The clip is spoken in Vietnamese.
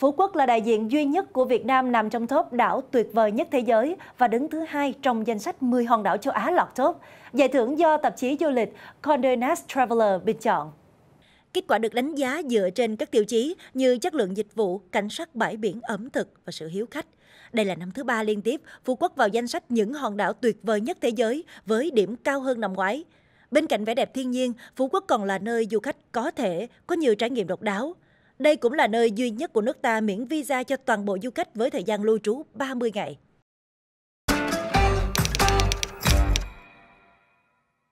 Phú Quốc là đại diện duy nhất của Việt Nam nằm trong top đảo tuyệt vời nhất thế giới và đứng thứ hai trong danh sách 10 hòn đảo châu Á lọt top. Giải thưởng do tạp chí du lịch Condé Nast Traveler bình chọn. Kết quả được đánh giá dựa trên các tiêu chí như chất lượng dịch vụ, cảnh sắc bãi biển, ẩm thực và sự hiếu khách. Đây là năm thứ ba liên tiếp Phú Quốc vào danh sách những hòn đảo tuyệt vời nhất thế giới với điểm cao hơn năm ngoái. Bên cạnh vẻ đẹp thiên nhiên, Phú Quốc còn là nơi du khách có thể có nhiều trải nghiệm độc đáo – đây cũng là nơi duy nhất của nước ta miễn visa cho toàn bộ du khách với thời gian lưu trú 30 ngày.